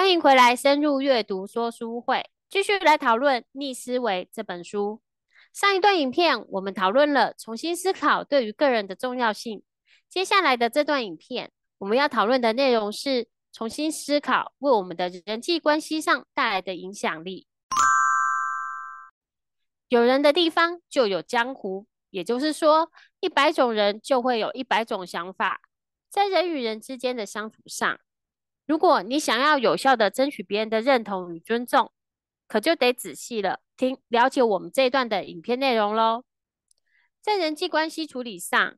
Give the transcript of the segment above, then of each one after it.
欢迎回来，深入阅读说书会，继续来讨论《逆思维》这本书。上一段影片我们讨论了重新思考对于个人的重要性。接下来的这段影片，我们要讨论的内容是重新思考为我们的人际关系上带来的影响力。有人的地方就有江湖，也就是说，一百种人就会有一百种想法，在人与人之间的相处上。如果你想要有效的争取别人的认同与尊重，可就得仔细了听了解我们这一段的影片内容喽。在人际关系处理上，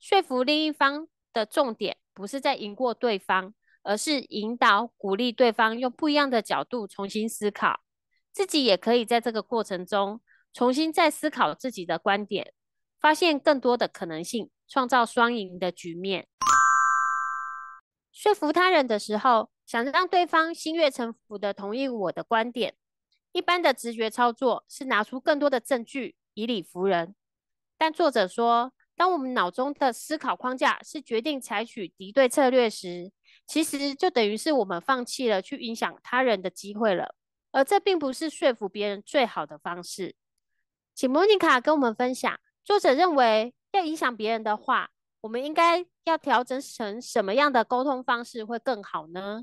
说服另一方的重点不是在赢过对方，而是引导鼓励对方用不一样的角度重新思考，自己也可以在这个过程中重新再思考自己的观点，发现更多的可能性，创造双赢的局面。说服他人的时候，想让对方心悦诚服的同意我的观点，一般的直觉操作是拿出更多的证据，以理服人。但作者说，当我们脑中的思考框架是决定采取敌对策略时，其实就等于是我们放弃了去影响他人的机会了。而这并不是说服别人最好的方式。请莫妮卡跟我们分享，作者认为要影响别人的话。我们应该要调整成什么样的沟通方式会更好呢？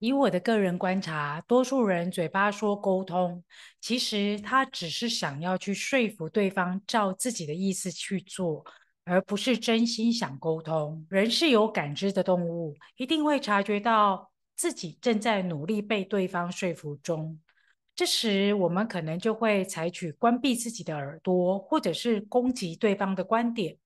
以我的个人观察，多数人嘴巴说沟通，其实他只是想要去说服对方照自己的意思去做，而不是真心想沟通。人是有感知的动物，一定会察觉到自己正在努力被对方说服中。这时，我们可能就会采取关闭自己的耳朵，或者是攻击对方的观点。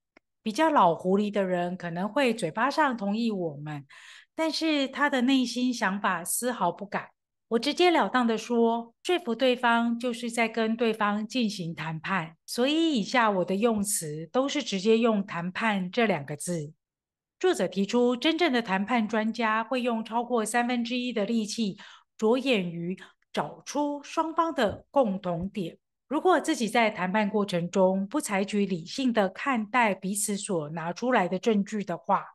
比较老狐狸的人可能会嘴巴上同意我们，但是他的内心想法丝毫不改。我直截了当的说，说服对方就是在跟对方进行谈判，所以以下我的用词都是直接用“谈判”这两个字。作者提出，真正的谈判专家会用超过三分之一的力气着眼于找出双方的共同点。如果自己在谈判过程中不采取理性的看待彼此所拿出来的证据的话，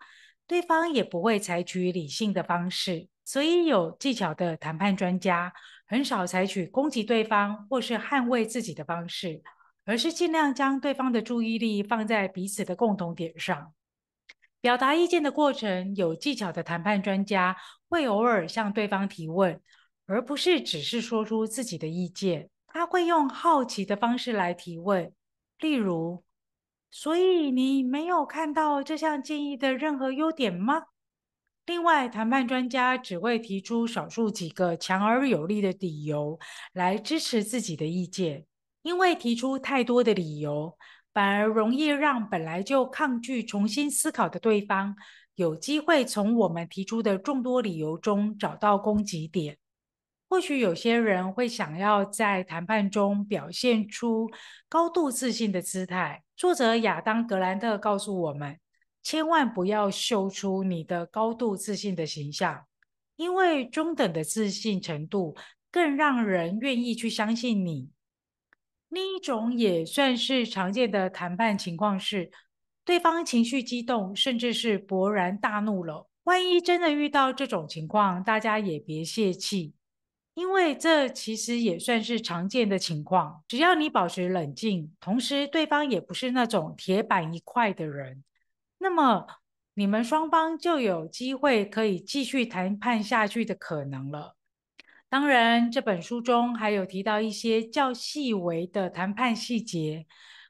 对方也不会采取理性的方式。所以，有技巧的谈判专家很少采取攻击对方或是捍卫自己的方式，而是尽量将对方的注意力放在彼此的共同点上。表达意见的过程，有技巧的谈判专家会偶尔向对方提问，而不是只是说出自己的意见。他会用好奇的方式来提问，例如：“所以你没有看到这项建议的任何优点吗？”另外，谈判专家只会提出少数几个强而有力的理由来支持自己的意见，因为提出太多的理由，反而容易让本来就抗拒重新思考的对方有机会从我们提出的众多理由中找到攻击点。或许有些人会想要在谈判中表现出高度自信的姿态。作者亚当·格兰特告诉我们，千万不要秀出你的高度自信的形象，因为中等的自信程度更让人愿意去相信你。另一种也算是常见的谈判情况是，对方情绪激动，甚至是勃然大怒了。万一真的遇到这种情况，大家也别泄气。因为这其实也算是常见的情况，只要你保持冷静，同时对方也不是那种铁板一块的人，那么你们双方就有机会可以继续谈判下去的可能了。当然，这本书中还有提到一些较细微的谈判细节，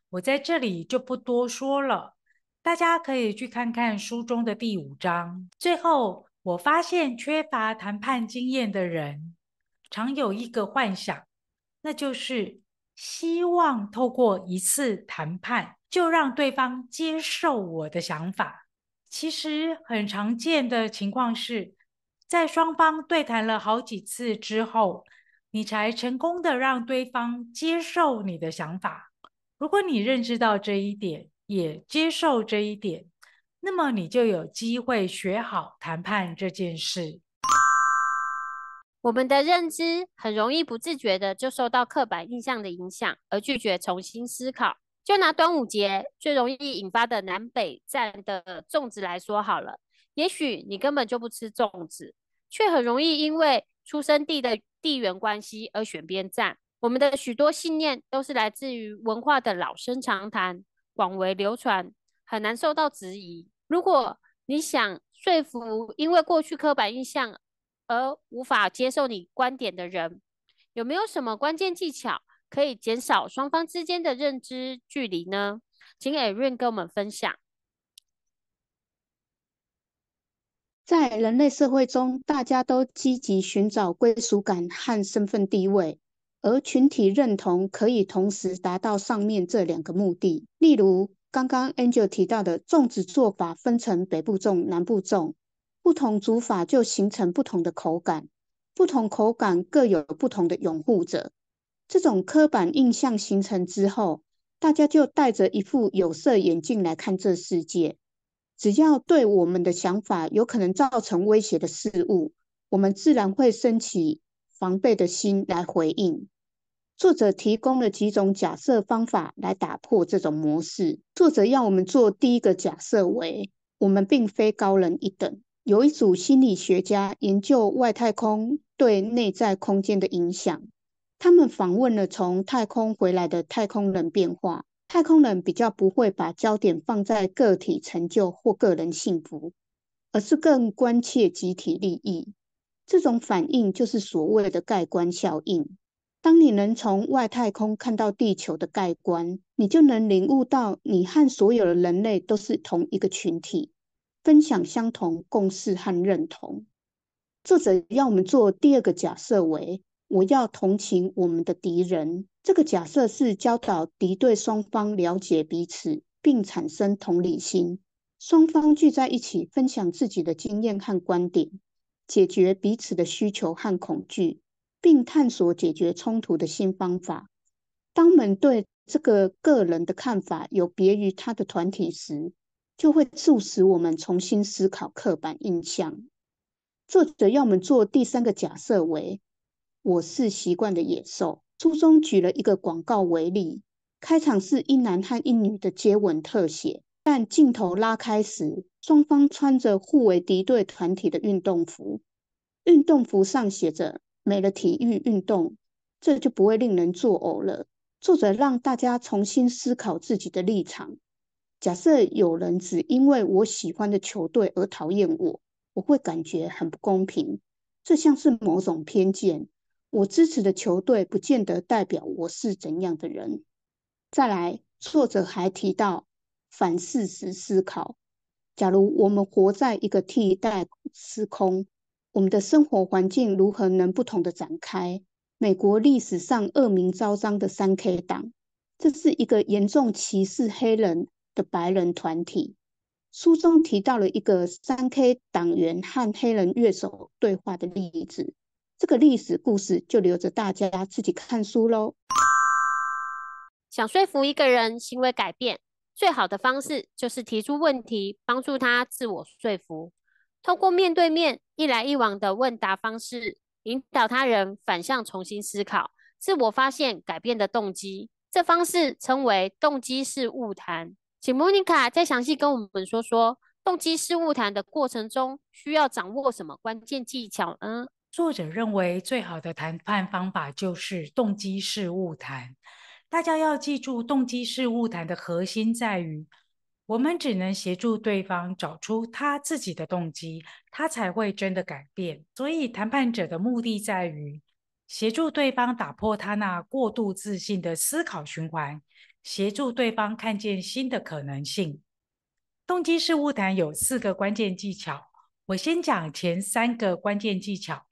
我在这里就不多说了，大家可以去看看书中的第五章。最后，我发现缺乏谈判经验的人。常有一个幻想，那就是希望透过一次谈判就让对方接受我的想法。其实很常见的情况是，在双方对谈了好几次之后，你才成功的让对方接受你的想法。如果你认知到这一点，也接受这一点，那么你就有机会学好谈判这件事。我们的认知很容易不自觉地就受到刻板印象的影响，而拒绝重新思考。就拿端午节最容易引发的南北战的粽子来说好了，也许你根本就不吃粽子，却很容易因为出生地的地缘关系而选边站。我们的许多信念都是来自于文化的老生常谈，广为流传，很难受到质疑。如果你想说服，因为过去刻板印象。而无法接受你观点的人，有没有什么关键技巧可以减少双方之间的认知距离呢？请 a r i n 跟我们分享。在人类社会中，大家都积极寻找归属感和身份地位，而群体认同可以同时达到上面这两个目的。例如，刚刚 a n g e l 提到的粽子做法，分成北部粽、南部粽。不同煮法就形成不同的口感，不同口感各有不同的拥护者。这种刻板印象形成之后，大家就带着一副有色眼镜来看这世界。只要对我们的想法有可能造成威胁的事物，我们自然会升起防备的心来回应。作者提供了几种假设方法来打破这种模式。作者要我们做第一个假设，为我们并非高人一等。有一组心理学家研究外太空对内在空间的影响。他们访问了从太空回来的太空人，变化太空人比较不会把焦点放在个体成就或个人幸福，而是更关切集体利益。这种反应就是所谓的盖棺效应。当你能从外太空看到地球的盖棺，你就能领悟到你和所有的人类都是同一个群体。分享相同、共识和认同。作者要我们做第二个假设为：我要同情我们的敌人。这个假设是教导敌对双方了解彼此，并产生同理心。双方聚在一起，分享自己的经验和观点，解决彼此的需求和恐惧，并探索解决冲突的新方法。当我们对这个个人的看法有别于他的团体时。就会促使我们重新思考刻板印象。作者要我们做第三个假设为：我是习惯的野兽。书中举了一个广告为例，开场是一男和一女的接吻特写，但镜头拉开时，双方穿着互为敌对团体的运动服，运动服上写着“没了体育运动”，这就不会令人作呕了。作者让大家重新思考自己的立场。假设有人只因为我喜欢的球队而讨厌我，我会感觉很不公平。这像是某种偏见。我支持的球队不见得代表我是怎样的人。再来，作者还提到反事实思考：假如我们活在一个替代时空，我们的生活环境如何能不同的展开？美国历史上恶名昭彰的三 K 党，这是一个严重歧视黑人。的白人团体，书中提到了一个三 K 党员和黑人乐手对话的例子。这个历史故事就留着大家自己看书喽。想说服一个人行为改变，最好的方式就是提出问题，帮助他自我说服。通过面对面一来一往的问答方式，引导他人反向重新思考，自我发现改变的动机。这方式称为动机式误谈。请莫妮卡再详细跟我们说说动机事务谈的过程中需要掌握什么关键技巧呢？作者认为最好的谈判方法就是动机事务谈。大家要记住，动机事务谈的核心在于，我们只能协助对方找出他自己的动机，他才会真的改变。所以，谈判者的目的在于协助对方打破他那过度自信的思考循环。协助对方看见新的可能性。动机式物谈有四个关键技巧，我先讲前三个关键技巧，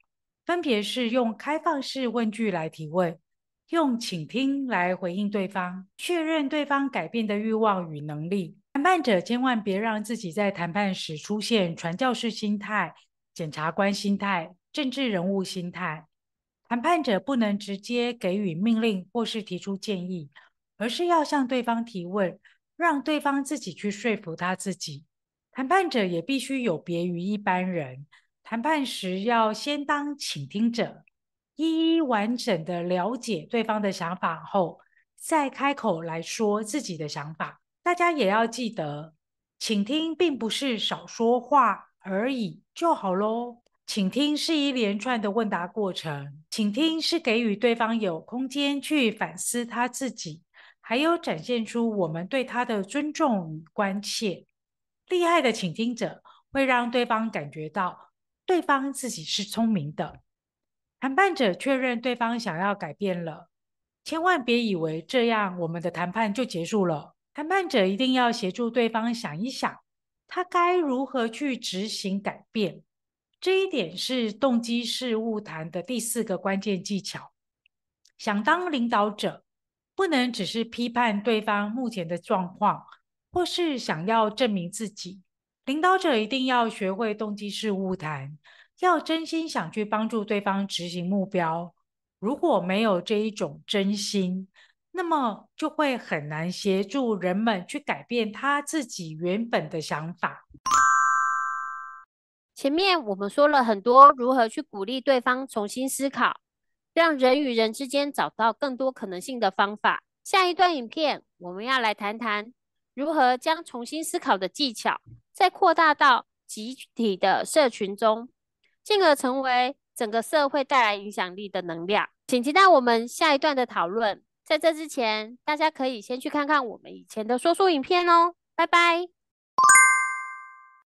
分别是用开放式问句来提问，用倾听来回应对方，确认对方改变的欲望与能力。谈判者千万别让自己在谈判时出现传教士心态、检察官心态、政治人物心态。谈判者不能直接给予命令或是提出建议。而是要向对方提问，让对方自己去说服他自己。谈判者也必须有别于一般人，谈判时要先当倾听者，一一完整的了解对方的想法后，再开口来说自己的想法。大家也要记得，倾听并不是少说话而已就好喽。倾听是一连串的问答过程，倾听是给予对方有空间去反思他自己。还有展现出我们对他的尊重与关切，厉害的倾听者会让对方感觉到对方自己是聪明的。谈判者确认对方想要改变了，千万别以为这样我们的谈判就结束了。谈判者一定要协助对方想一想，他该如何去执行改变。这一点是动机式误谈的第四个关键技巧。想当领导者。不能只是批判对方目前的状况，或是想要证明自己。领导者一定要学会动机式会谈，要真心想去帮助对方执行目标。如果没有这一种真心，那么就会很难协助人们去改变他自己原本的想法。前面我们说了很多如何去鼓励对方重新思考。让人与人之间找到更多可能性的方法。下一段影片，我们要来谈谈如何将重新思考的技巧，再扩大到集体的社群中，进而成为整个社会带来影响力的能量。请期待我们下一段的讨论。在这之前，大家可以先去看看我们以前的说书影片哦。拜拜。